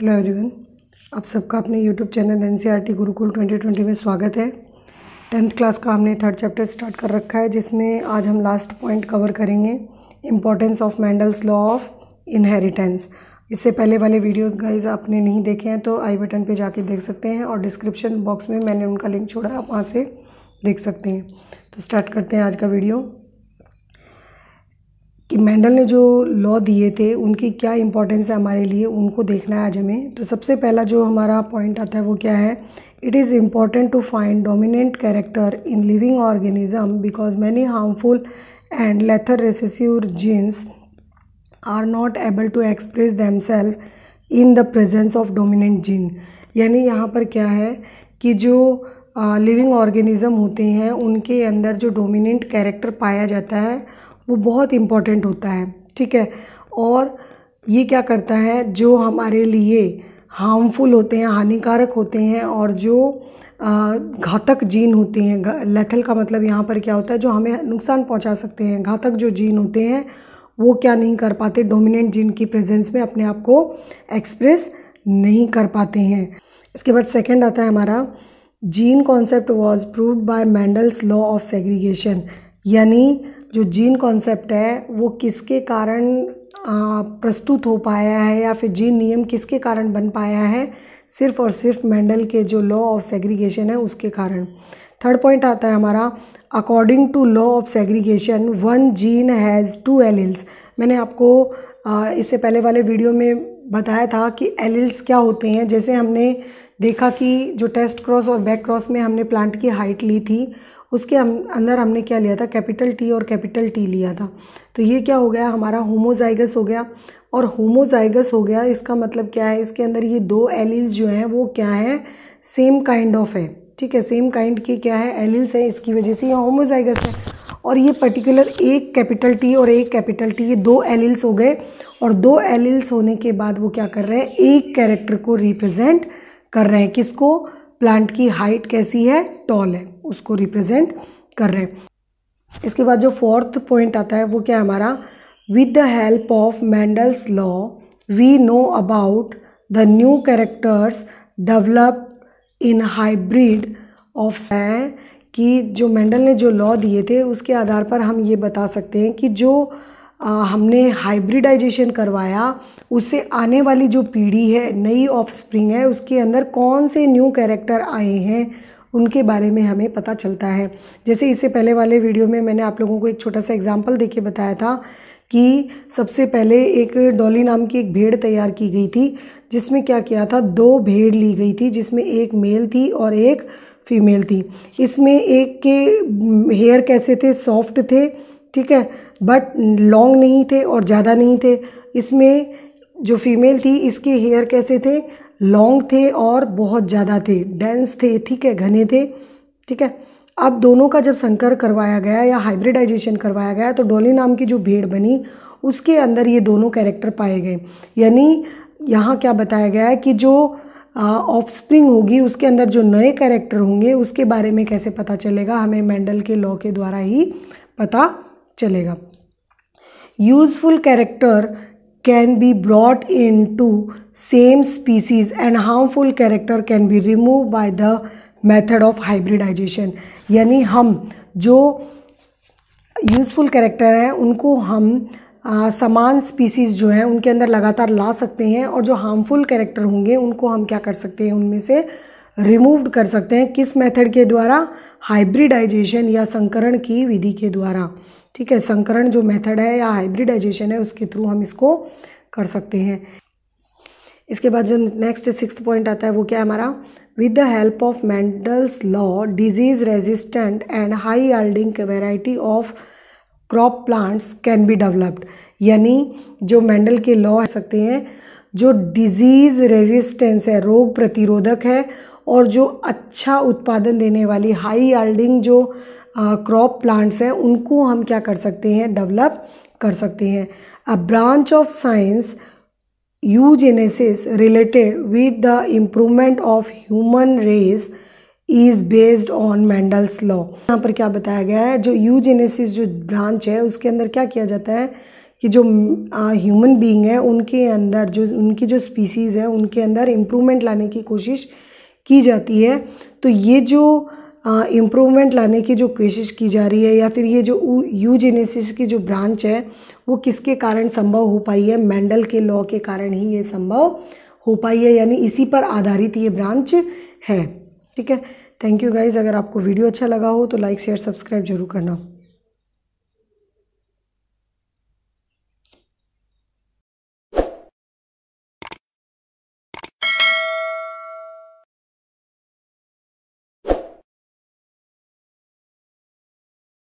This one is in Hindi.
हेलो एवरीवन आप सबका अपने YouTube channel N C R T Gurukul twenty twenty में स्वागत है टेंथ क्लास का हमने थर्ड चैप्टर स्टार्ट कर रखा है जिसमें आज हम लास्ट पॉइंट कवर करेंगे importance of Mendel's law of inheritance इससे पहले वाले वीडियोस गाइज आपने नहीं देखे हैं तो आई बटन पे जाके देख सकते हैं और डिस्क्रिप्शन बॉक्स में मैंने उनका लिंक छोड़ा है आप वहाँ से देख सकते हैं तो स्टार्ट करते हैं आज का वीडियो कि मेंडल ने जो लॉ दिए थे उनकी क्या इंपॉर्टेंस है हमारे लिए उनको देखना है आज हमें तो सबसे पहला जो हमारा पॉइंट आता है वो क्या है it is important to find dominant character in living organism because many harmful and lethal recessive genes are not able to express them in the presence of dominant gene यानी यहाँ पर क्या है कि जो लिविंग uh, होते हैं उनके अंदर जो डोमिनेंट कैरेक्टर पाया जाता है वो बहुत इम्पॉर्टेंट होता है ठीक है और ये क्या करता है जो हमारे लिए हार्मफुल होते हैं हानिकारक होते हैं और जो घातक जीन होते हैं लेथल का मतलब यहाँ पर क्या होता है जो हमें नुकसान पहुँचा सकते हैं घातक जो जीन होते हैं वो क्या नहीं कर पाते डोमिनेंट जीन की प्रेजेंस में अपने आप को एक्सप्रेस नहीं कर पाते हैं इसके बाद सेकंड आता है हमारा gene concept was proved by Mendel's law of segregation यानी जो जीन कॉन्सेप्ट है वो किसके कारण प्रस्तुत हो पाया है या फिर जीन नियम किसके कारण बन पाया है सिर्फ और सिर्फ मेंडल के जो लॉ ऑफ सेग्रीगेशन है उसके कारण थर्ड पॉइंट आता है हमारा according to law of segregation one gene has two alleles मैंने आपको इससे पहले वाले वीडियो में बताया था कि एलिल्स क्या होते हैं जैसे हमने देखा कि जो टेस्ट क्रॉस और बैक क्रॉस में हमने प्लांट की हाइट ली थी उसके अंदर हमने क्या लिया था कैपिटल टी और कैपिटल टी लिया था तो ये क्या हो गया हमारा होमोजाइगस हो गया और होमोजाइगस हो गया इसका मतलब क्या है इसके अंदर ये दो एलिल्स जो हैं वो क्या है सेम काइंड ऑफ है ठीक है सेम काइंड के क्या है एलिल्स हैं इसकी वजह से ये होमोजाइगस है और ये पर्टिकुलर एक कैपिटल टी और एक कैपिटल टी ये दो एलिल्स हो गए और दो एलिल्स होने के बाद वो क्या कर रहे हैं एक कैरेक्टर को रिप्रेजेंट कर रहे हैं किसको प्लांट की हाइट कैसी है टॉल है उसको रिप्रेजेंट कर रहे हैं इसके बाद जो फोर्थ पॉइंट आता है वो क्या है हमारा with the help of Mendel's law we know about the new characters develop in hybrid of है कि जो मेंडल ने जो लॉ दिए थे उसके आधार पर हम ये बता सकते हैं कि जो हमने हाइब्रिडाइजेशन करवाया उससे आने वाली जो पीढ़ी है नई ऑफ स्प्रिंग है उसके अंदर कौन से न्यू कैरेक्टर आए हैं उनके बारे में हमें पता चलता है जैसे इससे पहले वाले वीडियो में मैंने आप लोगों को एक छोटा सा एग्जाम्पल देके बताया था कि सबसे पहले एक डॉली नाम की एक भेड़ तैयार की गई थी जिसमें क्या किया था दो भेड़ ली गई थी जिसमें एक मेल थी और एक फीमेल थी इसमें एक के हेयर mm, कैसे थे सॉफ्ट थे ठीक है बट लॉन्ग नहीं थे और ज़्यादा नहीं थे इसमें जो फीमेल थी इसके हेयर कैसे थे लॉन्ग थे और बहुत ज़्यादा थे डेंस थे ठीक है घने थे ठीक है अब दोनों का जब संकर करवाया गया या हाइब्रिडाइजेशन करवाया गया तो डोली नाम की जो भेड़ बनी उसके अंदर ये दोनों कैरेक्टर पाए गए यानी यहाँ क्या बताया गया है कि जो ऑफ स्प्रिंग होगी उसके अंदर जो नए कैरेक्टर होंगे उसके बारे में कैसे पता चलेगा हमें मेंडल के लॉ के द्वारा ही पता चलेगा useful character be brought into same species and harmful character can be remove by the method of hybridization यानी हम जो यूज़फुल कैरेक्टर हैं उनको हम आ, समान स्पीसीज़ जो हैं उनके अंदर लगातार ला सकते हैं और जो हार्मफुल कैरेक्टर होंगे उनको हम क्या कर सकते हैं उनमें से रिमूव कर सकते हैं किस मेथड के द्वारा हाइब्रिडाइजेशन या संकरण की विधि के द्वारा ठीक है संकरण जो मेथड है या हाइब्रिडाइजेशन है उसके थ्रू हम इसको कर सकते हैं इसके बाद जो नेक्स्ट सिक्स पॉइंट आता है वो क्या है हमारा with the help of Mendel's law disease resistant and high yielding variety of crop plants can be developed यानी जो मेंडल के लॉ है सकते हैं जो डिजीज़ रेजिस्टेंस है रोग प्रतिरोधक है और जो अच्छा उत्पादन देने वाली हाई अल्डिंग जो क्रॉप प्लांट्स हैं उनको हम क्या कर सकते हैं डेवलप कर सकते हैं a branch of science eugenesis related with the improvement of human race is based on Mendel's law यहाँ पर क्या बताया गया है जो यूजेनेसिस जो ब्रांच है उसके अंदर क्या किया जाता है कि जो ह्यूमन बींग बीइंग है उनके अंदर जो उनकी जो स्पीसीज़ है उनके अंदर इम्प्रूवमेंट लाने की कोशिश की जाती है तो ये जो इम्प्रूवमेंट लाने की जो कोशिश की जा रही है या फिर ये जो यू जेनेसिस की जो ब्रांच है वो किसके कारण संभव हो पाई है मैंडल के लॉ के कारण ही ये संभव हो पाई है यानी इसी पर आधारित ये ब्रांच है ठीक है थैंक यू गाइज़ अगर आपको वीडियो अच्छा लगा हो तो लाइक शेयर सब्सक्राइब जरूर करना